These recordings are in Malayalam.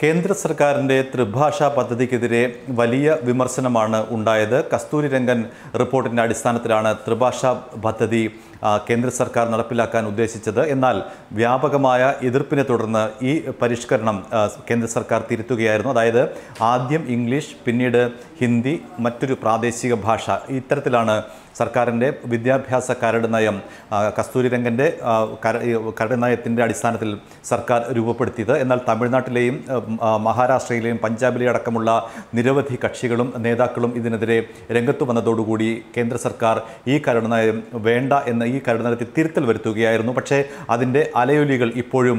കേന്ദ്ര സർക്കാരിൻ്റെ ത്രിഭാഷാ പദ്ധതിക്കെതിരെ വലിയ വിമർശനമാണ് ഉണ്ടായത് കസ്തൂരി രംഗൻ റിപ്പോർട്ടിൻ്റെ അടിസ്ഥാനത്തിലാണ് ത്രിഭാഷാ പദ്ധതി കേന്ദ്ര സർക്കാർ നടപ്പിലാക്കാൻ ഉദ്ദേശിച്ചത് എന്നാൽ വ്യാപകമായ എതിർപ്പിനെ തുടർന്ന് ഈ പരിഷ്കരണം കേന്ദ്ര സർക്കാർ തിരുത്തുകയായിരുന്നു അതായത് ആദ്യം ഇംഗ്ലീഷ് പിന്നീട് ഹിന്ദി മറ്റൊരു പ്രാദേശിക ഭാഷ ഇത്തരത്തിലാണ് സർക്കാരിൻ്റെ വിദ്യാഭ്യാസ കരട് നയം കസ്തൂരിരംഗൻ്റെ കരട് നയത്തിൻ്റെ അടിസ്ഥാനത്തിൽ സർക്കാർ രൂപപ്പെടുത്തിയത് എന്നാൽ തമിഴ്നാട്ടിലെയും മഹാരാഷ്ട്രയിലെയും പഞ്ചാബിലെയും അടക്കമുള്ള നിരവധി കക്ഷികളും നേതാക്കളും ഇതിനെതിരെ രംഗത്തു വന്നതോടുകൂടി കേന്ദ്ര സർക്കാർ ഈ കരട് നയം വേണ്ട എന്ന ഈ കരട് നയത്തിൽ തിരുത്തൽ വരുത്തുകയായിരുന്നു പക്ഷേ അതിൻ്റെ അലയൊലികൾ ഇപ്പോഴും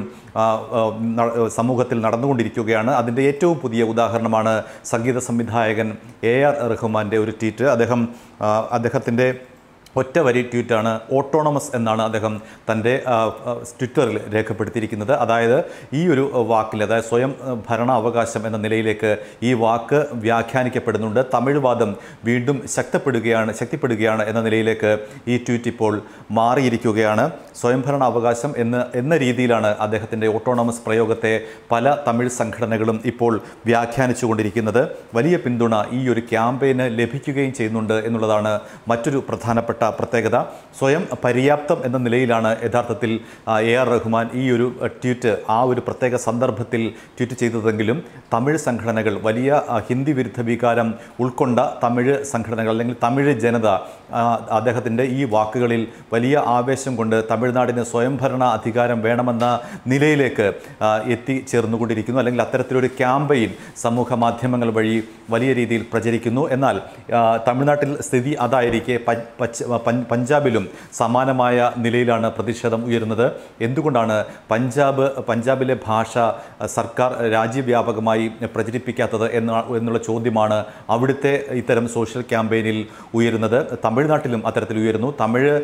സമൂഹത്തിൽ നടന്നുകൊണ്ടിരിക്കുകയാണ് അതിൻ്റെ ഏറ്റവും പുതിയ ഉദാഹരണമാണ് സംഗീത സംവിധായകൻ എ ആർ റഹ്മാൻ്റെ ഒരു ട്വീറ്റ് അദ്ദേഹം അദ്ദേഹത്തിൻ്റെ ഒറ്റ വരി ട്വീറ്റാണ് ഓട്ടോണമസ് എന്നാണ് അദ്ദേഹം തൻ്റെ ട്വിറ്ററിൽ രേഖപ്പെടുത്തിയിരിക്കുന്നത് അതായത് ഈ ഒരു വാക്കിൽ അതായത് സ്വയം അവകാശം എന്ന നിലയിലേക്ക് ഈ വാക്ക് വ്യാഖ്യാനിക്കപ്പെടുന്നുണ്ട് തമിഴ്വാദം വീണ്ടും ശക്തപ്പെടുകയാണ് ശക്തിപ്പെടുകയാണ് എന്ന നിലയിലേക്ക് ഈ ട്വീറ്റ് ഇപ്പോൾ മാറിയിരിക്കുകയാണ് സ്വയംഭരണ അവകാശം എന്ന് എന്ന രീതിയിലാണ് അദ്ദേഹത്തിൻ്റെ ഓട്ടോണമസ് പ്രയോഗത്തെ പല തമിഴ് സംഘടനകളും ഇപ്പോൾ വ്യാഖ്യാനിച്ചു കൊണ്ടിരിക്കുന്നത് വലിയ പിന്തുണ ഈ ഒരു ക്യാമ്പയിന് ലഭിക്കുകയും ചെയ്യുന്നുണ്ട് എന്നുള്ളതാണ് മറ്റൊരു പ്രധാനപ്പെട്ട ബന്ധപ്പെട്ട പ്രത്യേകത സ്വയം പര്യാപ്തം എന്ന നിലയിലാണ് യഥാർത്ഥത്തിൽ എ ആർ റഹ്മാൻ ഈ ഒരു ട്വീറ്റ് ആ ഒരു പ്രത്യേക സന്ദർഭത്തിൽ ട്വീറ്റ് ചെയ്തതെങ്കിലും തമിഴ് സംഘടനകൾ വലിയ ഹിന്ദി വിരുദ്ധ വികാരം ഉൾക്കൊണ്ട തമിഴ് സംഘടനകൾ അല്ലെങ്കിൽ തമിഴ് ജനത അദ്ദേഹത്തിൻ്റെ ഈ വാക്കുകളിൽ വലിയ ആവേശം കൊണ്ട് തമിഴ്നാടിന് സ്വയംഭരണ അധികാരം വേണമെന്ന നിലയിലേക്ക് എത്തിച്ചേർന്നുകൊണ്ടിരിക്കുന്നു അല്ലെങ്കിൽ അത്തരത്തിലൊരു ക്യാമ്പയിൻ സമൂഹ മാധ്യമങ്ങൾ വഴി വലിയ രീതിയിൽ പ്രചരിക്കുന്നു എന്നാൽ തമിഴ്നാട്ടിൽ സ്ഥിതി അതായിരിക്കെ പഞ്ചാബിലും സമാനമായ നിലയിലാണ് പ്രതിഷേധം ഉയരുന്നത് എന്തുകൊണ്ടാണ് പഞ്ചാബ് പഞ്ചാബിലെ ഭാഷ സർക്കാർ രാജ്യവ്യാപകമായി പ്രചരിപ്പിക്കാത്തത് എന്നുള്ള ചോദ്യമാണ് അവിടുത്തെ ഇത്തരം സോഷ്യൽ ക്യാമ്പയിനിൽ ഉയരുന്നത് തമിഴ്നാട്ടിലും അത്തരത്തിൽ ഉയരുന്നു തമിഴ്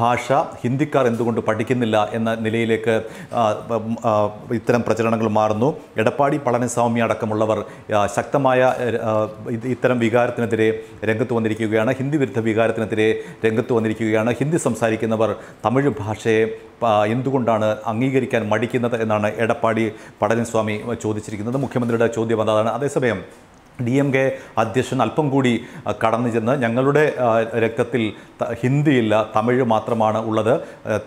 ഭാഷ ഹിന്ദിക്കാർ എന്തുകൊണ്ട് പഠിക്കുന്നില്ല എന്ന നിലയിലേക്ക് ഇത്തരം പ്രചരണങ്ങൾ മാറുന്നു എടപ്പാടി പളനിസ്വാമി അടക്കമുള്ളവർ ശക്തമായ ഇത്തരം വികാരത്തിനെതിരെ രംഗത്ത് വന്നിരിക്കുകയാണ് ഹിന്ദി വിരുദ്ധ വികാരത്തിനെതിരെ രംഗത്ത് വന്നിരിക്കുകയാണ് ഹിന്ദി സംസാരിക്കുന്നവർ തമിഴ് ഭാഷയെ എന്തുകൊണ്ടാണ് അംഗീകരിക്കാൻ മടിക്കുന്നത് എന്നാണ് എടപ്പാടി പടനിസ്വാമി ചോദിച്ചിരിക്കുന്നത് മുഖ്യമന്ത്രിയുടെ ചോദ്യം അതാണ് അതേസമയം ഡി എം കെ അധ്യക്ഷൻ അല്പം കൂടി കടന്നു ചെന്ന് ഞങ്ങളുടെ രക്തത്തിൽ ഹിന്ദിയില്ല തമിഴ് മാത്രമാണ് ഉള്ളത്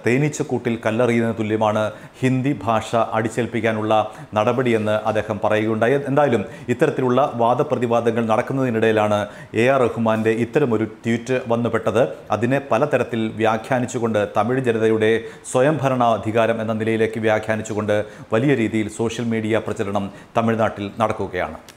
തേനീച്ചക്കൂട്ടിൽ കല്ലെറിയുന്നതിന് തുല്യമാണ് ഹിന്ദി ഭാഷ അടിച്ചേൽപ്പിക്കാനുള്ള നടപടിയെന്ന് അദ്ദേഹം പറയുകയുണ്ടായി എന്തായാലും ഇത്തരത്തിലുള്ള വാദപ്രതിവാദങ്ങൾ നടക്കുന്നതിനിടയിലാണ് എ ആർ റഹ്മാൻ്റെ ഇത്തരമൊരു ട്വീറ്റ് വന്നുപെട്ടത് അതിനെ പലതരത്തിൽ വ്യാഖ്യാനിച്ചുകൊണ്ട് തമിഴ് ജനതയുടെ സ്വയംഭരണാധികാരം എന്ന നിലയിലേക്ക് വ്യാഖ്യാനിച്ചുകൊണ്ട് വലിയ രീതിയിൽ സോഷ്യൽ മീഡിയ പ്രചരണം തമിഴ്നാട്ടിൽ നടക്കുകയാണ്